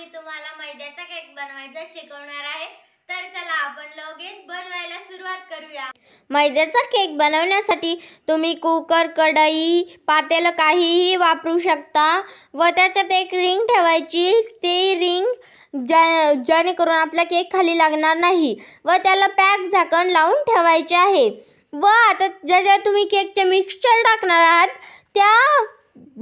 मी तुम्हाला मैद्याचा केक बनवायचा शिकवणार आहे तर चला आपण लगेच बनवायला सुरुवात करूया मैद्याचा केक बनवण्यासाठी तुम्ही कुकर कढई पातेल काहीही वापरू शकता व त्याच्यात एक रिंग ठेवायची ती रिंग जेणेकरून आपला केक खाली लागणार नाही व त्याला पॅक झाकण लावून ठेवायचे आहे व आता ज्या ज्या तुम्ही केकचे मिक्सचर टाकणार आहात त्या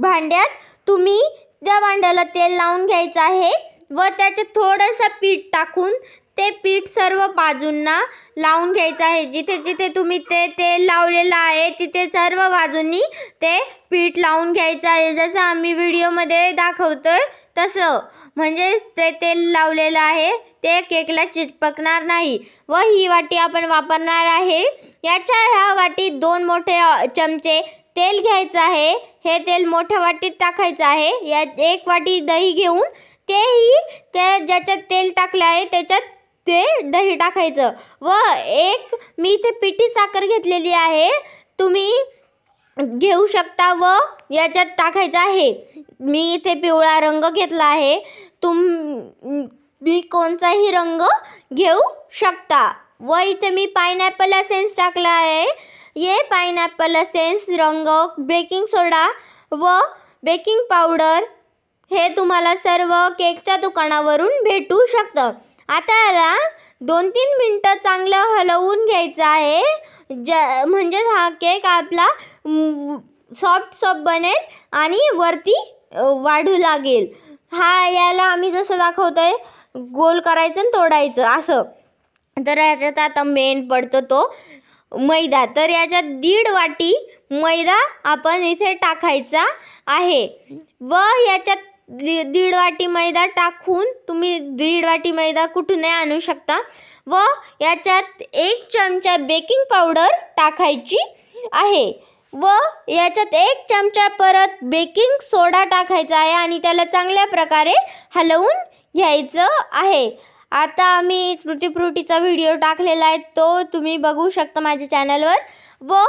भांड्यात तुम्ही त्या भांड्याला तेल लावून घ्यायचं आहे व त्याचे थोडंसं पीठ टाकून ते पीठ सर्व बाजूंना लावून घ्यायचं आहे जिथे जिथे तुम्ही ते तेल लावलेलं आहे तिथे सर्व बाजूंनी ते पीठ लावून घ्यायचं आहे जसं आम्ही व्हिडिओमध्ये दाखवतो आहे तसं म्हणजे ते तेल लावलेलं आहे ते केकला चिटपकणार नाही व ही वाटी आपण वापरणार आहे याच्या ह्या वाटीत दोन मोठे चमचे तेल घ्यायचं आहे हे तेल मोठ्या वाटीत टाकायचं आहे या एक वाटी दही घेऊन तेही त्या ज्याच्यात तेल टाकलं आहे त्याच्यात ते दही टाकायचं व एक मी इथे पिठी साखर घेतलेली आहे तुम्ही घेऊ शकता व याच्यात टाकायचं आहे मी इथे पिवळा रंग घेतला आहे तुम मी कोणताही रंग घेऊ शकता व इथे मी पायनॅपल असेन्स टाकला आहे ये पायनॅपल असेन्स रंग बेकिंग सोडा व बेकिंग पावडर हे तुम्हाला सर्व केकच्या दुकानावरून भेटू शकतं आता याला दोन तीन मिनटं चांगलं हलवून घ्यायचं आहे ज म्हणजेच हा केक आपला सॉफ्ट सॉफ्ट बनेल आणि वरती वाढू लागेल हा याला आम्ही जसं दाखवतोय गोल करायचं आणि तोडायचं असं तर याच्यात आता मेन पडतो तो मैदा तर याच्यात दीड वाटी मैदा आपण इथे टाकायचा आहे व याच्यात दी दीड वाटी मैदा टाकून तुम्ही दीड वाटी मैदा कुठूनही आणू शकता व याच्यात एक चमचा बेकिंग पावडर टाकायची आहे व याच्यात एक चमचा परत बेकिंग सोडा टाकायचा आहे आणि त्याला चांगल्या प्रकारे हलवून घ्यायचं आहे आता आम्ही फ्रुटीचा व्हिडिओ टाकलेला आहे तो तुम्ही बघू शकता माझ्या चॅनलवर व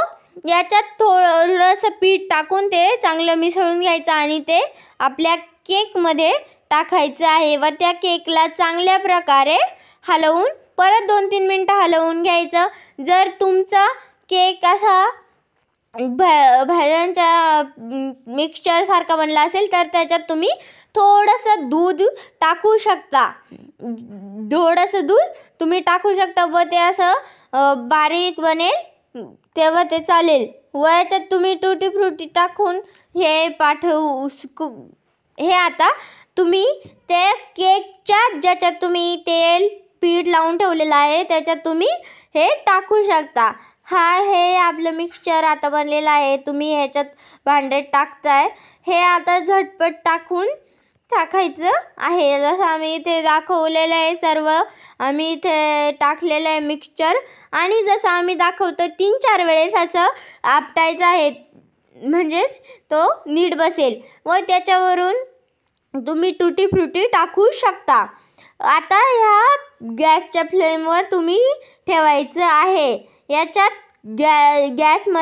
याच्यात थोडंसं पीठ टाकून ते चांगलं मिसळून घ्यायचं आणि ते आपल्या केकमध्ये टाकायचं आहे व त्या केकला चांगल्या प्रकारे हलवून परत दोन तीन मिनटं हलवून घ्यायचं जर तुमचा केक असा भ भाज्यांच्या मिक्सचरसारखा बनला असेल तर त्याच्यात तुम्ही थोडंसं दूध टाकू शकता थोडंसं दूध तुम्ही टाकू शकता व ते असं बारीक बनेल तेव्हा ते चालेल व याच्यात तुम्ही टुटी फ्रुटी टाकून हे पाठवू हे आता तुम्ही ते केकच्या ज्याच्यात तुम्ही तेल पीठ लावून ठेवलेलं आहे त्याच्यात तुम्ही हे टाकू शकता हा हे आपलं मिक्सचर आता बनलेलं आहे तुम्ही ह्याच्यात भांडे टाकताय हे आता झटपट टाकून टाकायचं आहे जसं आम्ही इथे दाखवलेलं आहे सर्व आम्ही इथे टाकलेलं आहे मिक्सचर आणि जसं आम्ही दाखवतो तीन चार वेळेस असं आपटायचं आहे म्हणजेच तो नीट बसेल व त्याच्यावरून तुम्ही टुटी फ्रुटी टाकू शकता आता ह्या गॅसच्या फ्लेमवर तुम्ही ठेवायचं आहे याच्यात गॅ गॅस म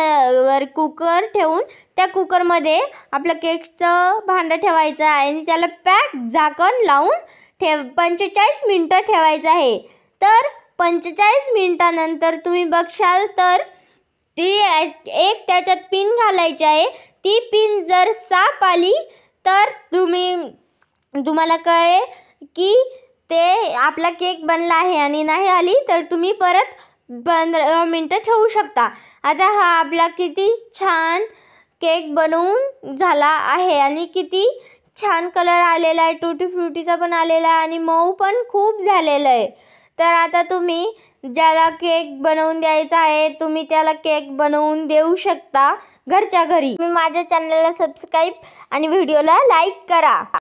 वर कुकर ठेवून त्या कुकरमध्ये आपलं केकचं भांड ठेवायचं आहे आणि त्याला पॅक झाकण लावून ठेव पंचेचाळीस मिनटं ठेवायचं आहे तर पंचेचाळीस मिनटानंतर तुम्ही बघशाल तर ती एक त्याच्यात पिन घालायची आहे ती पिन जर साप आली तर तुम्ही तुम्हाला कळेल की ते आपला केक बनला आहे आणि नाही आली तर तुम्ही परत पंधरा मिनटं ठेवू शकता आता हा आपला किती छान केक बनवून झाला आहे आणि किती छान कलर आलेला आहे टूटी फ्रुटीचा पण आलेला आहे आणि मऊ पण खूप झालेलं आहे तर आता तुम्ही ज्याला केक बनवून द्यायचा आहे तुम्ही त्याला केक बनवून देऊ शकता घरच्या घरी तुम्ही माझ्या चॅनलला सबस्क्राईब आणि व्हिडिओला लाईक करा